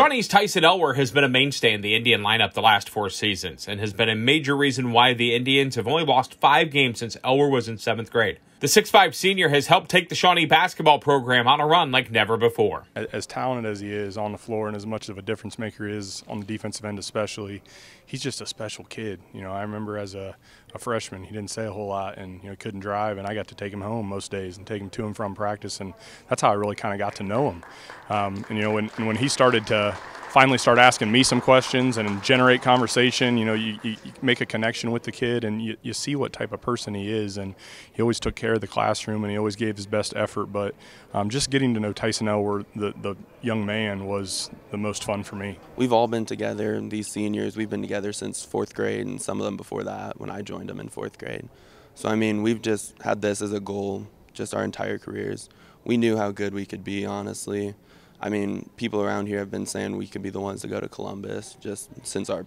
Johnny's Tyson Elwer has been a mainstay in the Indian lineup the last four seasons and has been a major reason why the Indians have only lost five games since Elwer was in seventh grade. The six-five senior has helped take the Shawnee basketball program on a run like never before. As talented as he is on the floor and as much of a difference maker he is on the defensive end especially, he's just a special kid. You know, I remember as a, a freshman, he didn't say a whole lot and, you know, couldn't drive, and I got to take him home most days and take him to and from practice, and that's how I really kind of got to know him. Um, and, you know, when, when he started to – finally start asking me some questions and generate conversation. You know, you, you make a connection with the kid and you, you, see what type of person he is. And he always took care of the classroom and he always gave his best effort. But um, just getting to know Tyson Elward, the, the young man, was the most fun for me. We've all been together, these seniors, we've been together since fourth grade and some of them before that when I joined them in fourth grade. So, I mean, we've just had this as a goal just our entire careers. We knew how good we could be, honestly. I mean, people around here have been saying we could be the ones to go to Columbus just since our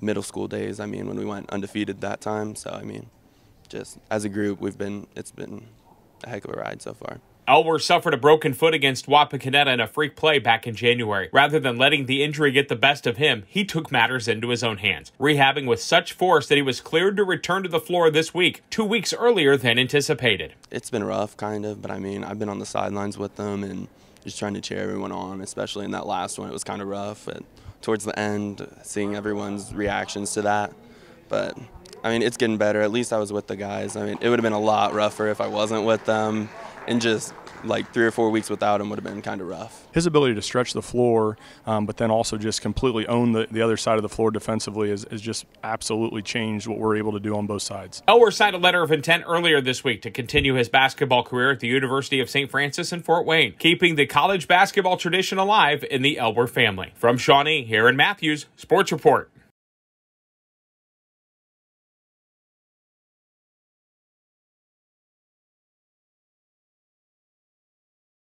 middle school days. I mean, when we went undefeated that time. So, I mean, just as a group, we've been, it's been a heck of a ride so far. Elwer suffered a broken foot against Wapakoneta in a freak play back in January. Rather than letting the injury get the best of him, he took matters into his own hands, rehabbing with such force that he was cleared to return to the floor this week, two weeks earlier than anticipated. It's been rough, kind of, but I mean, I've been on the sidelines with them and just trying to cheer everyone on, especially in that last one. It was kind of rough. But towards the end, seeing everyone's reactions to that. But I mean, it's getting better. At least I was with the guys. I mean, it would have been a lot rougher if I wasn't with them. And just like three or four weeks without him would have been kind of rough. His ability to stretch the floor, um, but then also just completely own the, the other side of the floor defensively has just absolutely changed what we're able to do on both sides. Elwer signed a letter of intent earlier this week to continue his basketball career at the University of St. Francis in Fort Wayne, keeping the college basketball tradition alive in the Elwer family. From Shawnee, here in Matthews, Sports Report.